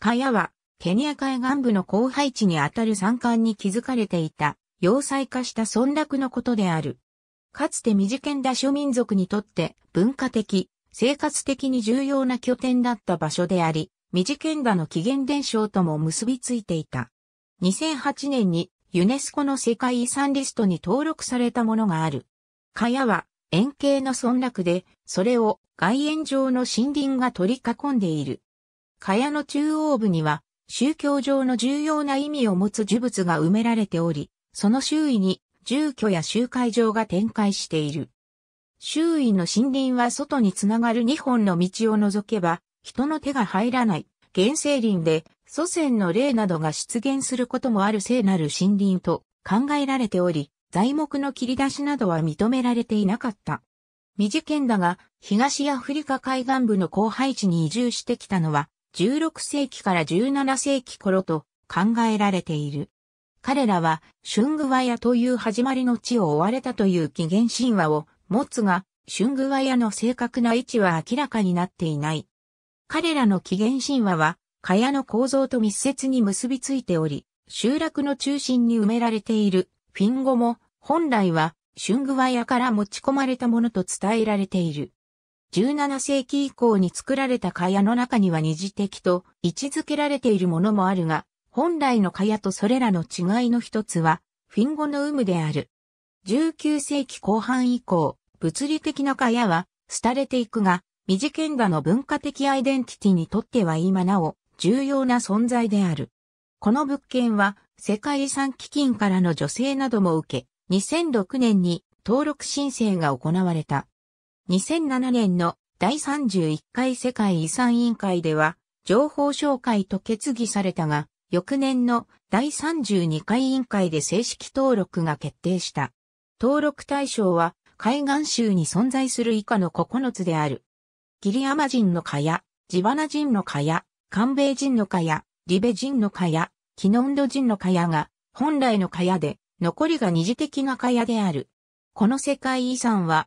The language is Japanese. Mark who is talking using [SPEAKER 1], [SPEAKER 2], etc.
[SPEAKER 1] カヤは、ケニア海岸部の荒廃地にあたる山間に築かれていた、要塞化した村落のことである。かつて未事件ダ諸民族にとって文化的、生活的に重要な拠点だった場所であり、未事件だの起源伝承とも結びついていた。2008年にユネスコの世界遺産リストに登録されたものがある。カヤは円形の村落で、それを外縁上の森林が取り囲んでいる。蚊帳の中央部には、宗教上の重要な意味を持つ呪物が埋められており、その周囲に住居や集会場が展開している。周囲の森林は外につながる2本の道を除けば、人の手が入らない、原生林で、祖先の霊などが出現することもある聖なる森林と考えられており、材木の切り出しなどは認められていなかった。未事件だが、東アフリカ海岸部の荒廃地に移住してきたのは、16世紀から17世紀頃と考えられている。彼らは、シュングワヤという始まりの地を追われたという起源神話を持つが、シュングワヤの正確な位置は明らかになっていない。彼らの起源神話は、蚊帳の構造と密接に結びついており、集落の中心に埋められているフィンゴも、本来は、シュングワヤから持ち込まれたものと伝えられている。17世紀以降に作られた蚊帳の中には二次的と位置づけられているものもあるが、本来の蚊帳とそれらの違いの一つは、フィンゴの有無である。19世紀後半以降、物理的な蚊帳は、廃れていくが、未次ケンガの文化的アイデンティティにとっては今なお、重要な存在である。この物件は、世界遺産基金からの助成なども受け、2006年に登録申請が行われた。2007年の第31回世界遺産委員会では、情報紹介と決議されたが、翌年の第32回委員会で正式登録が決定した。登録対象は海岸州に存在する以下の9つである。ギリアマ人の蚊帳、ジバナ人の蚊帳、韓米人の蚊帳、リベ人の蚊帳、キノンド人の蚊帳が本来の蚊帳で、残りが二次的な蚊帳である。この世界遺産は